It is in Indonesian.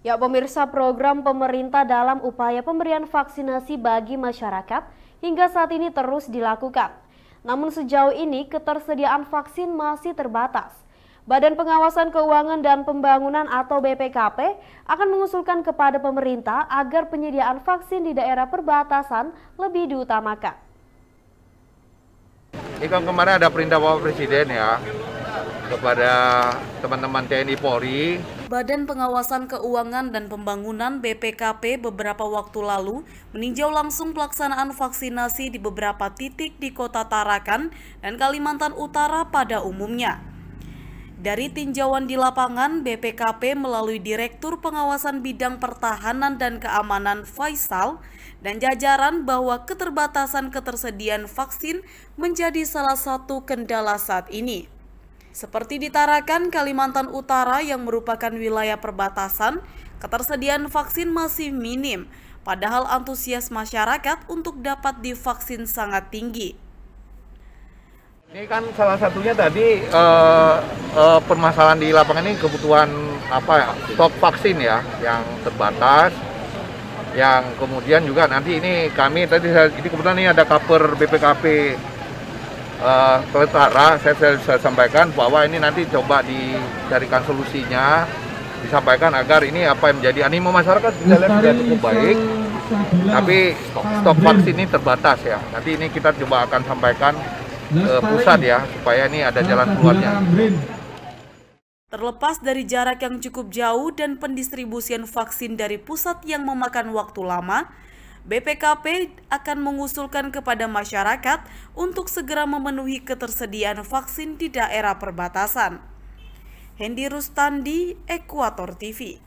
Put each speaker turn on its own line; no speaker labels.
Ya pemirsa program pemerintah dalam upaya pemberian vaksinasi bagi masyarakat hingga saat ini terus dilakukan. Namun sejauh ini ketersediaan vaksin masih terbatas. Badan Pengawasan Keuangan dan Pembangunan atau BPKP akan mengusulkan kepada pemerintah agar penyediaan vaksin di daerah perbatasan lebih diutamakan.
Ini kan kemarin ada perintah Bapak Presiden ya kepada teman-teman TNI Polri
Badan Pengawasan Keuangan dan Pembangunan BPKP beberapa waktu lalu meninjau langsung pelaksanaan vaksinasi di beberapa titik di Kota Tarakan dan Kalimantan Utara pada umumnya. Dari tinjauan di lapangan, BPKP melalui Direktur Pengawasan Bidang Pertahanan dan Keamanan Faisal dan jajaran bahwa keterbatasan ketersediaan vaksin menjadi salah satu kendala saat ini. Seperti ditarakan Kalimantan Utara yang merupakan wilayah perbatasan, ketersediaan vaksin masih minim, padahal antusias masyarakat untuk dapat divaksin sangat tinggi.
Ini kan salah satunya tadi eh, eh, permasalahan di lapangan ini kebutuhan apa ya, stok vaksin ya yang terbatas, yang kemudian juga nanti ini kami tadi ini kebetulan ini ada kaper BPKP uh, saya, saya, saya sampaikan bahwa ini nanti coba dicarikan solusinya disampaikan agar ini apa yang menjadi animo masyarakat kita lihat sudah cukup baik tapi stok, stok vaksin ini terbatas ya nanti ini kita coba akan sampaikan ke pusat ya supaya ini ada jalan keluarnya
Terlepas dari jarak yang cukup jauh dan pendistribusian vaksin dari pusat yang memakan waktu lama, BPKP akan mengusulkan kepada masyarakat untuk segera memenuhi ketersediaan vaksin di daerah perbatasan. Hendi Rustandi, Ekuator TV.